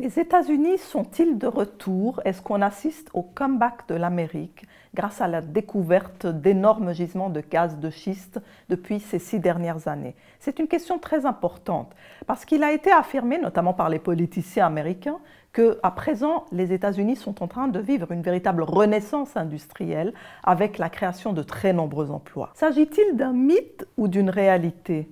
Les États-Unis sont-ils de retour Est-ce qu'on assiste au comeback de l'Amérique grâce à la découverte d'énormes gisements de gaz de schiste depuis ces six dernières années C'est une question très importante parce qu'il a été affirmé, notamment par les politiciens américains, que à présent les États-Unis sont en train de vivre une véritable renaissance industrielle avec la création de très nombreux emplois. S'agit-il d'un mythe ou d'une réalité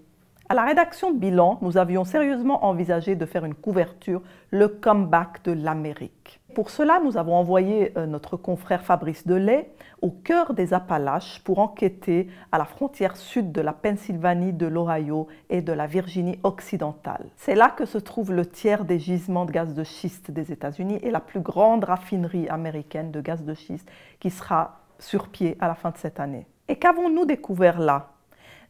à la rédaction de bilan, nous avions sérieusement envisagé de faire une couverture, le comeback de l'Amérique. Pour cela, nous avons envoyé euh, notre confrère Fabrice Delay au cœur des Appalaches pour enquêter à la frontière sud de la Pennsylvanie, de l'Ohio et de la Virginie occidentale. C'est là que se trouve le tiers des gisements de gaz de schiste des États-Unis et la plus grande raffinerie américaine de gaz de schiste qui sera sur pied à la fin de cette année. Et qu'avons-nous découvert là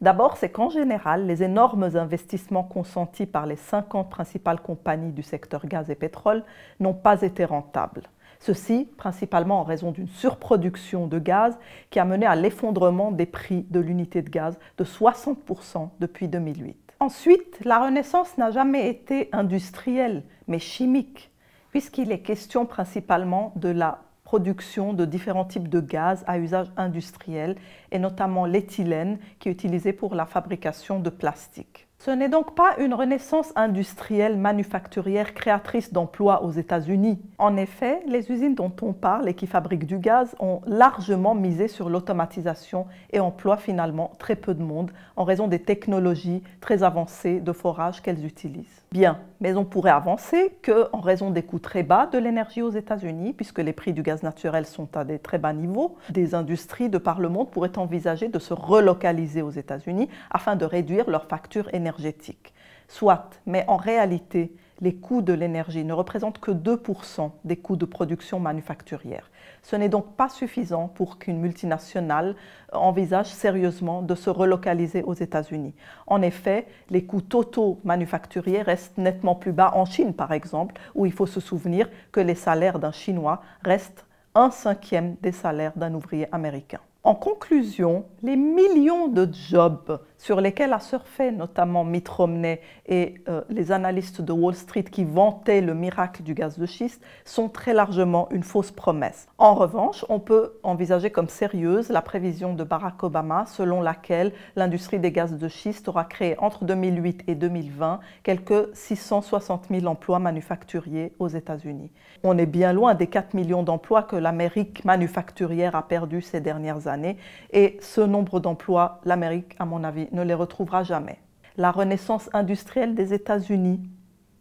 D'abord, c'est qu'en général, les énormes investissements consentis par les 50 principales compagnies du secteur gaz et pétrole n'ont pas été rentables. Ceci principalement en raison d'une surproduction de gaz qui a mené à l'effondrement des prix de l'unité de gaz de 60% depuis 2008. Ensuite, la Renaissance n'a jamais été industrielle, mais chimique, puisqu'il est question principalement de la production de différents types de gaz à usage industriel et notamment l'éthylène qui est utilisé pour la fabrication de plastique. Ce n'est donc pas une renaissance industrielle manufacturière créatrice d'emplois aux États-Unis. En effet, les usines dont on parle et qui fabriquent du gaz ont largement misé sur l'automatisation et emploient finalement très peu de monde en raison des technologies très avancées de forage qu'elles utilisent. Bien, mais on pourrait avancer que en raison des coûts très bas de l'énergie aux États-Unis, puisque les prix du gaz naturel sont à des très bas niveaux, des industries de par le monde pourraient envisager de se relocaliser aux États-Unis afin de réduire leurs factures énergétiques énergétique. Soit, mais en réalité, les coûts de l'énergie ne représentent que 2% des coûts de production manufacturière. Ce n'est donc pas suffisant pour qu'une multinationale envisage sérieusement de se relocaliser aux États-Unis. En effet, les coûts totaux manufacturiers restent nettement plus bas en Chine, par exemple, où il faut se souvenir que les salaires d'un Chinois restent un cinquième des salaires d'un ouvrier américain. En conclusion, les millions de jobs sur lesquels a surfé notamment Mitt Romney et euh, les analystes de Wall Street qui vantaient le miracle du gaz de schiste, sont très largement une fausse promesse. En revanche, on peut envisager comme sérieuse la prévision de Barack Obama selon laquelle l'industrie des gaz de schiste aura créé entre 2008 et 2020 quelques 660 000 emplois manufacturiers aux États-Unis. On est bien loin des 4 millions d'emplois que l'Amérique manufacturière a perdu ces dernières années et ce nombre d'emplois, l'Amérique, à mon avis, ne les retrouvera jamais. La renaissance industrielle des États-Unis,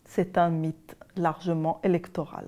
c'est un mythe largement électoral.